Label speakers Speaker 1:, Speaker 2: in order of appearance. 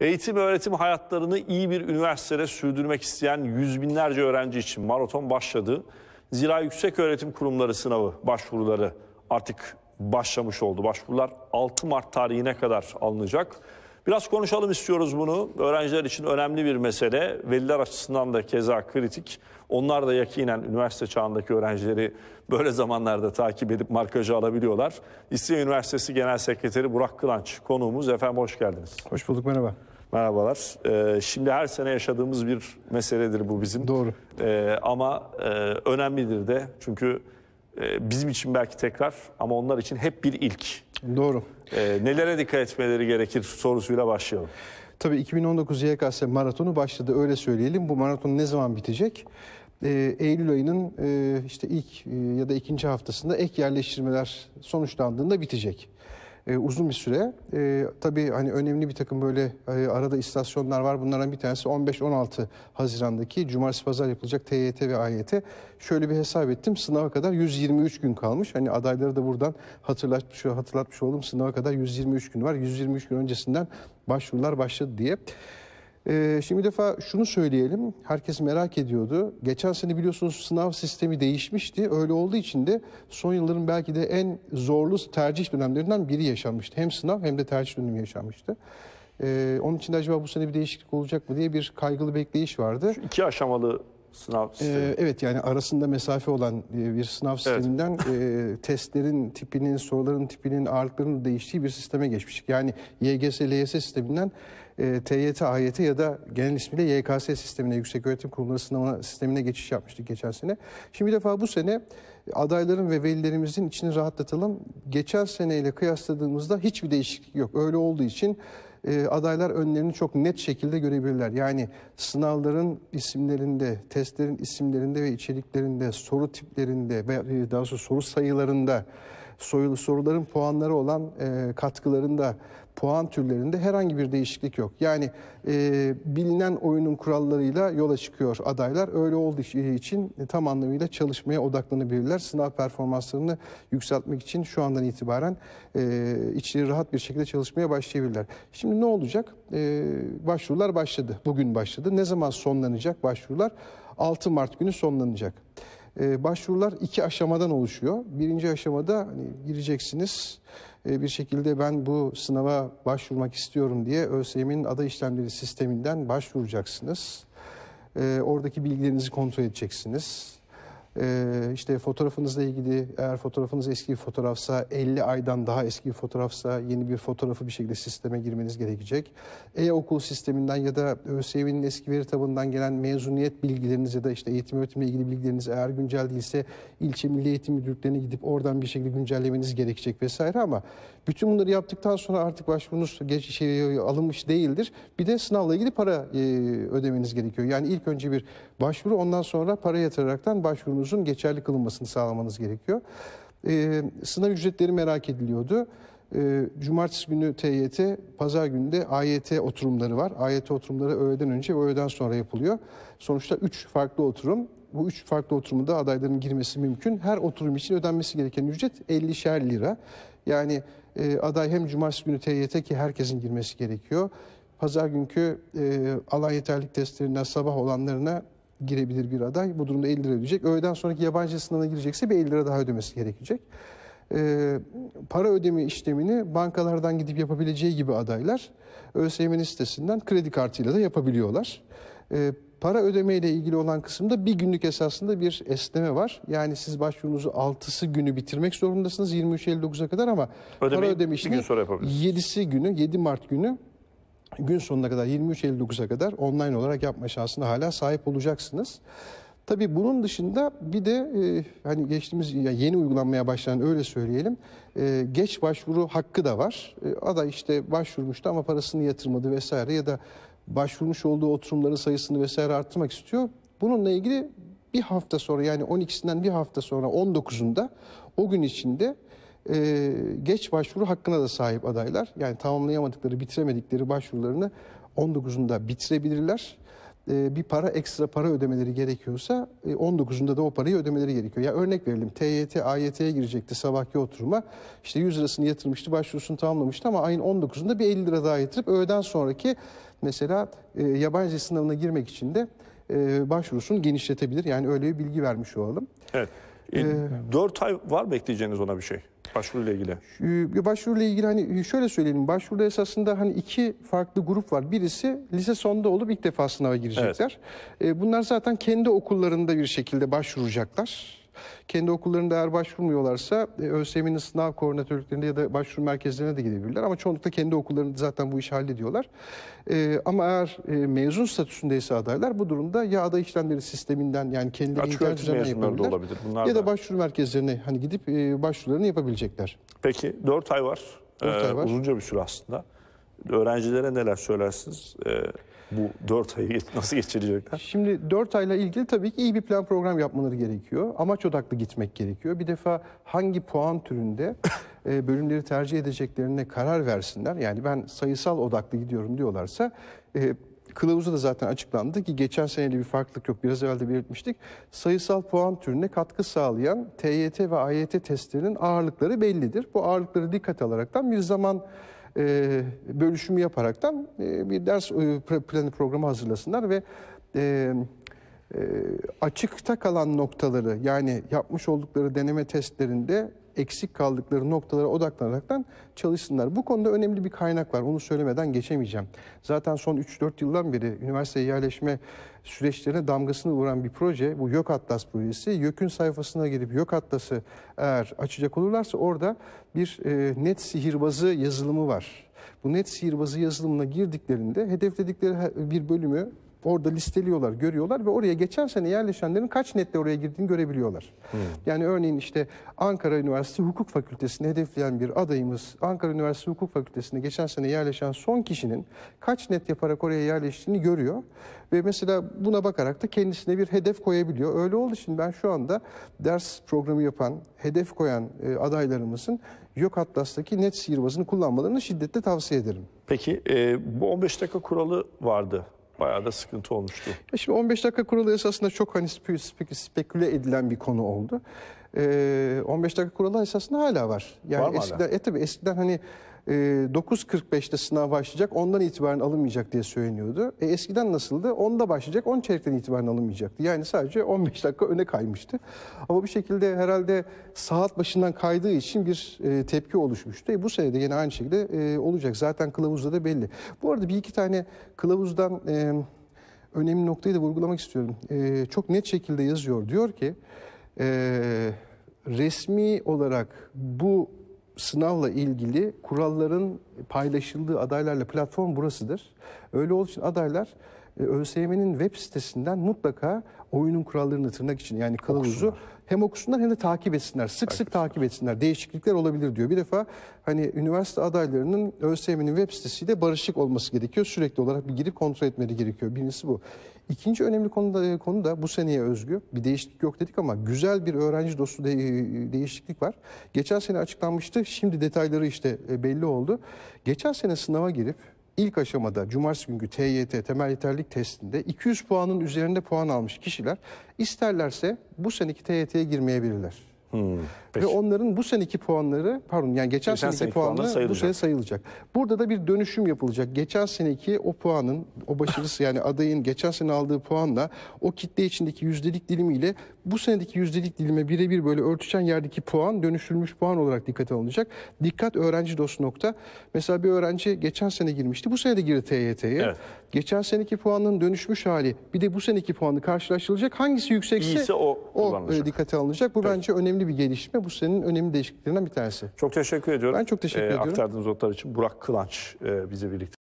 Speaker 1: Eğitim öğretim hayatlarını iyi bir üniversitede sürdürmek isteyen yüz binlerce öğrenci için maraton başladı. Zira yüksek öğretim kurumları sınavı başvuruları artık başlamış oldu. Başvurular 6 Mart tarihine kadar alınacak. Biraz konuşalım istiyoruz bunu. Öğrenciler için önemli bir mesele. Veliler açısından da keza kritik. Onlar da yakinen üniversite çağındaki öğrencileri böyle zamanlarda takip edip markajı alabiliyorlar. İstinye Üniversitesi Genel Sekreteri Burak Kılanç konuğumuz. Efendim hoş geldiniz.
Speaker 2: Hoş bulduk merhaba.
Speaker 1: Merhabalar. Ee, şimdi her sene yaşadığımız bir meseledir bu bizim. Doğru. Ee, ama e, önemlidir de çünkü ee, bizim için belki tekrar ama onlar için hep bir ilk. Doğru. E, nelere dikkat etmeleri gerekir sorusuyla başlayalım.
Speaker 2: Tabii 2019 YKS maratonu başladı öyle söyleyelim. Bu maraton ne zaman bitecek? E, Eylül ayının e, işte ilk e, ya da ikinci haftasında ek yerleştirmeler sonuçlandığında bitecek e, uzun bir süre. E, tabii hani önemli bir takım böyle e, arada istasyonlar var. Bunlardan bir tanesi 15-16 Haziran'daki Cumartesi Pazar yapılacak TYT ve AYT. Şöyle bir hesap ettim. Sınava kadar 123 gün kalmış. Hani adayları da buradan hatırlatmış, hatırlatmış oldum. Sınava kadar 123 gün var. 123 gün öncesinden başvurular başladı diye. Ee, şimdi bir defa şunu söyleyelim. Herkes merak ediyordu. Geçen sene biliyorsunuz sınav sistemi değişmişti. Öyle olduğu için de son yılların belki de en zorlu tercih dönemlerinden biri yaşanmıştı. Hem sınav hem de tercih dönemi yaşanmıştı. Ee, onun için de acaba bu sene bir değişiklik olacak mı diye bir kaygılı bekleyiş vardı. Şu iki aşamalı sınav ee, sistemi. Ee, evet yani arasında mesafe olan e, bir sınav sisteminden evet. e, testlerin tipinin, soruların tipinin, ağırlıklarının değiştiği bir sisteme geçmiştik. Yani YGS, LYS sisteminden e, TYT, AYT ya da genel ismiyle YKS sistemine, Yüksek Öğretim Kurumları sınavına sistemine geçiş yapmıştık geçen sene. Şimdi bir defa bu sene adayların ve velilerimizin içini rahatlatalım. Geçen seneyle kıyasladığımızda hiçbir değişiklik yok. Öyle olduğu için e, adaylar önlerini çok net şekilde görebilirler. Yani sınavların isimlerinde, testlerin isimlerinde ve içeriklerinde, soru tiplerinde ve e, daha sonra soru sayılarında soyulu soruların puanları olan e, katkılarında puan türlerinde herhangi bir değişiklik yok. Yani e, bilinen oyunun kurallarıyla yola çıkıyor adaylar. Öyle olduğu e, için e, tam anlamıyla çalışmaya odaklanabilirler. Sınav performanslarını yükseltmek için şu andan itibaren e, içleri rahat bir şekilde çalışmaya başlayabilirler. Şimdi ne olacak? E, başvurular başladı. Bugün başladı. Ne zaman sonlanacak başvurular? 6 Mart günü sonlanacak. Ee, başvurular iki aşamadan oluşuyor. Birinci aşamada hani gireceksiniz e, bir şekilde ben bu sınava başvurmak istiyorum diye ÖSYM'in aday işlemleri sisteminden başvuracaksınız. Ee, oradaki bilgilerinizi kontrol edeceksiniz. Ee, işte fotoğrafınızla ilgili eğer fotoğrafınız eski bir fotoğrafsa 50 aydan daha eski bir fotoğrafsa yeni bir fotoğrafı bir şekilde sisteme girmeniz gerekecek. E-okul sisteminden ya da ÖSYM'nin eski veri tabanından gelen mezuniyet bilgileriniz ya da işte eğitim öğretimle ilgili bilgileriniz eğer güncel değilse ilçe milli eğitim müdürlüklerine gidip oradan bir şekilde güncellemeniz gerekecek vesaire ama bütün bunları yaptıktan sonra artık başvurunuz geç şey, alınmış değildir. Bir de sınavla ilgili para e, ödemeniz gerekiyor. Yani ilk önce bir başvuru ondan sonra para yatıraraktan başvurunuz raporunuzun geçerli kılınmasını sağlamanız gerekiyor. E, sınav ücretleri merak ediliyordu. E, cumartesi günü TYT, pazar günü de AYT oturumları var. AYT oturumları öğleden önce ve öğleden sonra yapılıyor. Sonuçta üç farklı oturum. Bu üç farklı oturumda adayların girmesi mümkün. Her oturum için ödenmesi gereken ücret 50'şer lira. Yani e, aday hem cumartesi günü TYT ki herkesin girmesi gerekiyor. Pazar günkü e, alay yeterlik testlerinden sabah olanlarına girebilir bir aday. Bu durumda 50 lira ödeyecek. Öğleden sonraki yabancı sınavına girecekse bir 50 lira daha ödemesi gerekecek. Ee, para ödeme işlemini bankalardan gidip yapabileceği gibi adaylar ÖSYM'nin sitesinden kredi kartıyla da yapabiliyorlar. Ee, para ödeme ile ilgili olan kısımda bir günlük esasında bir esneme var. Yani siz başvurunuzu 6'sı günü bitirmek zorundasınız 23-59'a kadar ama Ödemeyi para ödeme işlemi 7'si günü 7 Mart günü gün sonuna kadar 23 Eylül'e kadar online olarak yapma şansına hala sahip olacaksınız. Tabii bunun dışında bir de e, hani geçtiğimiz yani yeni uygulanmaya başlayan öyle söyleyelim e, geç başvuru hakkı da var. E, aday işte başvurmuştu ama parasını yatırmadı vesaire ya da başvurmuş olduğu oturumların sayısını vesaire arttırmak istiyor. Bununla ilgili bir hafta sonra yani 12'sinden bir hafta sonra 19'unda o gün içinde e, geç başvuru hakkına da sahip adaylar. Yani tamamlayamadıkları, bitiremedikleri başvurularını 19'unda bitirebilirler. E, bir para ekstra para ödemeleri gerekiyorsa e, 19'unda da o parayı ödemeleri gerekiyor. Ya yani örnek verelim TYT, AYT'ye girecekti sabahki oturuma. İşte 100 lirasını yatırmıştı, başvurusunu tamamlamıştı ama ayın 19'unda bir 50 lira daha yatırıp öğleden sonraki mesela e, yabancı sınavına girmek için de e, başvurusunu genişletebilir. Yani öyle bir bilgi vermiş olalım.
Speaker 1: Evet. E, ee, 4 ay var mı ekleyeceğiniz ona bir şey?
Speaker 2: Başvuruyla ilgili. Başvuruyla ilgili hani e, şöyle söyleyelim. Başvuruda esasında hani iki farklı grup var. Birisi lise sonunda olup ilk defa sınava girecekler. Evet. Ee, bunlar zaten kendi okullarında bir şekilde başvuracaklar. Kendi okullarında eğer başvurmuyorlarsa e, ÖSYM'nin sınav koordinatörlüklerinde ya da başvuru merkezlerine de gidebilirler. Ama çoğunlukla kendi okullarında zaten bu işi hallediyorlar. E, ama eğer e, mezun statüsündeyse adaylar bu durumda ya aday işlemleri sisteminden yani kendileri internet üzerinden yapabilirler. ya da, başvuru merkezlerine hani gidip başvurularını yapabilecekler.
Speaker 1: Peki 4 ay var. 4 ee, ay var. uzunca bir süre aslında. Öğrencilere neler söylersiniz? Ee, bu 4 ayı nasıl geçirecekler?
Speaker 2: Şimdi 4 ayla ilgili tabii ki iyi bir plan program yapmaları gerekiyor. Amaç odaklı gitmek gerekiyor. Bir defa hangi puan türünde e, bölümleri tercih edeceklerine karar versinler. Yani ben sayısal odaklı gidiyorum diyorlarsa e, kılavuzu da zaten açıklandı ki geçen seneli bir farklılık yok. Biraz evvel de belirtmiştik. Sayısal puan türüne katkı sağlayan TYT ve AYT testlerinin ağırlıkları bellidir. Bu ağırlıkları dikkat alaraktan bir zaman e, bölüşümü yaparaktan e, bir ders e, planı programı hazırlasınlar ve e, e, açıkta kalan noktaları yani yapmış oldukları deneme testlerinde eksik kaldıkları noktalara odaklanaraktan çalışsınlar. Bu konuda önemli bir kaynak var. Onu söylemeden geçemeyeceğim. Zaten son 3-4 yıldan beri üniversiteye yerleşme süreçlerine damgasını vuran bir proje. Bu YÖK Atlas projesi. YÖK'ün sayfasına girip YÖK Atlas'ı eğer açacak olurlarsa orada bir e, net sihirbazı yazılımı var. Bu net sihirbazı yazılımına girdiklerinde hedefledikleri bir bölümü Orada listeliyorlar, görüyorlar ve oraya geçen sene yerleşenlerin kaç netle oraya girdiğini görebiliyorlar. Hmm. Yani örneğin işte Ankara Üniversitesi Hukuk Fakültesini hedefleyen bir adayımız Ankara Üniversitesi Hukuk Fakültesine geçen sene yerleşen son kişinin kaç net yaparak oraya yerleştiğini görüyor. Ve mesela buna bakarak da kendisine bir hedef koyabiliyor. Öyle olduğu için ben şu anda ders programı yapan, hedef koyan e, adaylarımızın yok Atlas'taki net sihirbazını kullanmalarını şiddetle tavsiye ederim. Peki e, bu 15
Speaker 1: dakika kuralı vardı bayağı da sıkıntı olmuştu.
Speaker 2: şimdi 15 dakika kuralı esasında çok hani speküle edilen bir konu oldu. 15 ee, dakika kuralı esasında hala var. Yani var eskiden, hala? E, tabii eskiden hani e, ee, 9.45'te sınav başlayacak ondan itibaren alınmayacak diye söyleniyordu. E, eskiden nasıldı? 10'da başlayacak 10 çeyrekten itibaren alınmayacaktı. Yani sadece 15 dakika öne kaymıştı. Ama bir şekilde herhalde saat başından kaydığı için bir e, tepki oluşmuştu. E, bu sene de yine aynı şekilde e, olacak. Zaten kılavuzda da belli. Bu arada bir iki tane kılavuzdan... E, önemli noktayı da vurgulamak istiyorum. E, çok net şekilde yazıyor. Diyor ki e, resmi olarak bu sınavla ilgili kuralların paylaşıldığı adaylarla platform burasıdır. Öyle olduğu için adaylar e, ÖSYM'nin web sitesinden mutlaka oyunun kurallarını tırnak için yani kılavuzu hem okusunlar hem de takip etsinler. Sık takip sık etsinler. takip etsinler. Değişiklikler olabilir diyor. Bir defa hani üniversite adaylarının ÖSYM'nin web sitesiyle barışık olması gerekiyor. Sürekli olarak bir girip kontrol etmeleri gerekiyor. Birincisi bu. İkinci önemli konu da, konu da bu seneye özgü. Bir değişiklik yok dedik ama güzel bir öğrenci dostu de, değişiklik var. Geçen sene açıklanmıştı. Şimdi detayları işte e, belli oldu. Geçen sene sınava girip ilk aşamada cumartesi günkü TYT temel yeterlik testinde 200 puanın üzerinde puan almış kişiler isterlerse bu seneki TYT'ye girmeyebilirler. Hmm, Ve onların bu seneki puanları pardon yani geçen, geçen seneki, seneki puanları sayılacak. bu sene sayılacak. Burada da bir dönüşüm yapılacak. Geçen seneki o puanın o başarısı yani adayın geçen sene aldığı puanla o kitle içindeki yüzdelik dilimiyle bu senedeki yüzdelik dilime birebir böyle örtüşen yerdeki puan dönüştürülmüş puan olarak dikkat alınacak. Dikkat öğrenci dost nokta. Mesela bir öğrenci geçen sene girmişti. Bu sene de girdi TYT'ye. Evet. Geçen seneki puanının dönüşmüş hali bir de bu seneki puanı karşılaştırılacak. Hangisi yüksekse İyiyse o, o e, dikkate alınacak. Bu Peki. bence önemli bir gelişme. Bu senenin önemli değişikliklerinden bir tanesi.
Speaker 1: Çok teşekkür ediyorum. Ben çok teşekkür ee, ediyorum. Aktardığınız notlar için Burak Kılanç e, bize birlikte.